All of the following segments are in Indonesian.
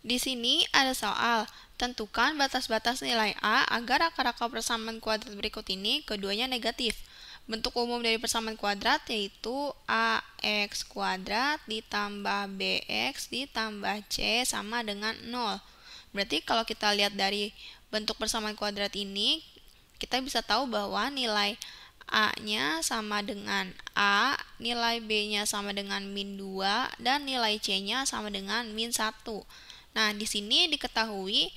Di sini ada soal, tentukan batas-batas nilai A agar akar-akar persamaan kuadrat berikut ini keduanya negatif. Bentuk umum dari persamaan kuadrat yaitu AX kuadrat ditambah BX ditambah C sama dengan 0. Berarti kalau kita lihat dari bentuk persamaan kuadrat ini, kita bisa tahu bahwa nilai A-nya sama dengan A, nilai B-nya sama dengan min 2, dan nilai C-nya sama dengan min 1. Nah, di sini diketahui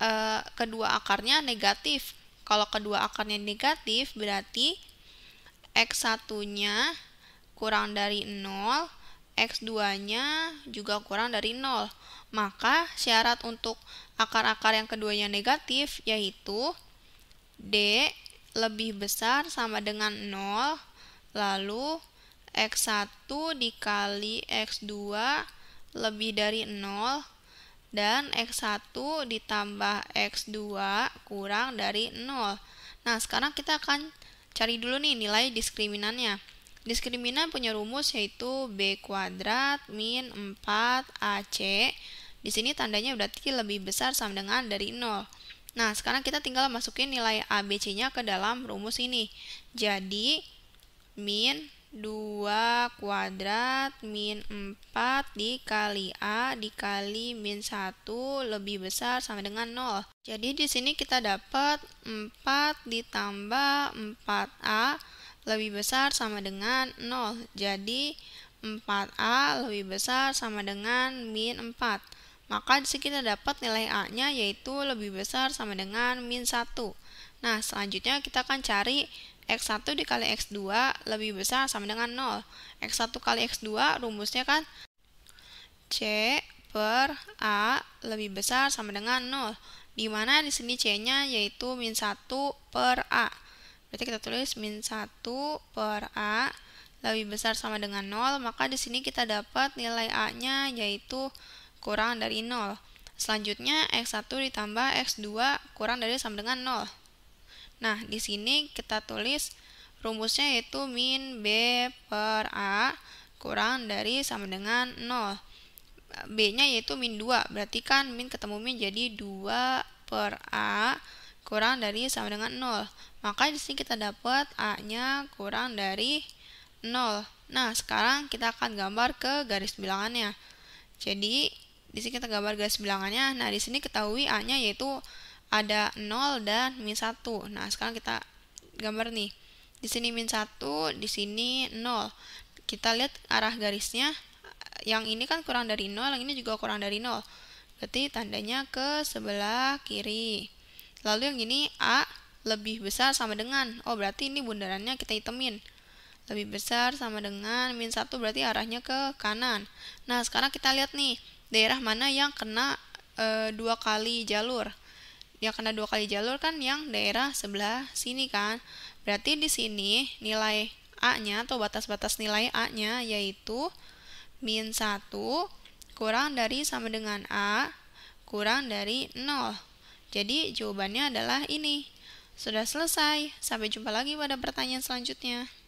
e, kedua akarnya negatif. Kalau kedua akarnya negatif, berarti X1-nya kurang dari 0, X2-nya juga kurang dari 0. Maka syarat untuk akar-akar yang keduanya negatif yaitu D lebih besar sama dengan 0, lalu X1 dikali X2 lebih dari 0 dan X1 ditambah X2 kurang dari 0. Nah, sekarang kita akan cari dulu nih nilai diskriminannya. Diskriminan punya rumus yaitu B kuadrat min 4 AC. Di sini tandanya berarti lebih besar sama dengan dari 0. Nah, sekarang kita tinggal masukin nilai ABC-nya ke dalam rumus ini. Jadi, min 2 kuadrat min 4 dikali A dikali min 1 lebih besar sama dengan 0. Jadi di sini kita dapat 4 ditambah 4A lebih besar sama dengan 0. Jadi 4A lebih besar sama dengan min 4. Maka di sini kita dapat nilai A-nya yaitu lebih besar sama dengan min 1. Nah, selanjutnya kita akan cari X1 dikali X2 lebih besar sama dengan 0. X1 kali X2 rumusnya kan C per A lebih besar sama dengan 0. Di mana di sini C-nya yaitu min 1 per A. Berarti kita tulis min 1 per A lebih besar sama dengan 0. Maka di sini kita dapat nilai A-nya yaitu kurang dari 0. Selanjutnya X1 ditambah X2 kurang dari sama dengan 0. Nah, di sini kita tulis rumusnya yaitu min B per A kurang dari sama dengan 0. B-nya yaitu min 2, berarti kan min ketemu min jadi 2 per A kurang dari sama dengan 0. Maka di sini kita dapat A-nya kurang dari 0. Nah, sekarang kita akan gambar ke garis bilangannya. Jadi, di sini kita gambar garis bilangannya. Nah, di sini ketahui A-nya yaitu ada 0 dan min 1. Nah, sekarang kita gambar nih. Di sini min 1, di sini 0. Kita lihat arah garisnya. Yang ini kan kurang dari 0, yang ini juga kurang dari 0. Berarti tandanya ke sebelah kiri. Lalu yang ini A lebih besar sama dengan. Oh, berarti ini bundarannya kita itemin lebih besar sama dengan min satu berarti arahnya ke kanan. Nah, sekarang kita lihat nih, daerah mana yang kena e, dua kali jalur yang kena dua kali jalur kan yang daerah sebelah sini kan berarti di sini nilai A-nya atau batas-batas nilai A-nya yaitu min 1 kurang dari sama dengan A kurang dari 0 jadi jawabannya adalah ini sudah selesai sampai jumpa lagi pada pertanyaan selanjutnya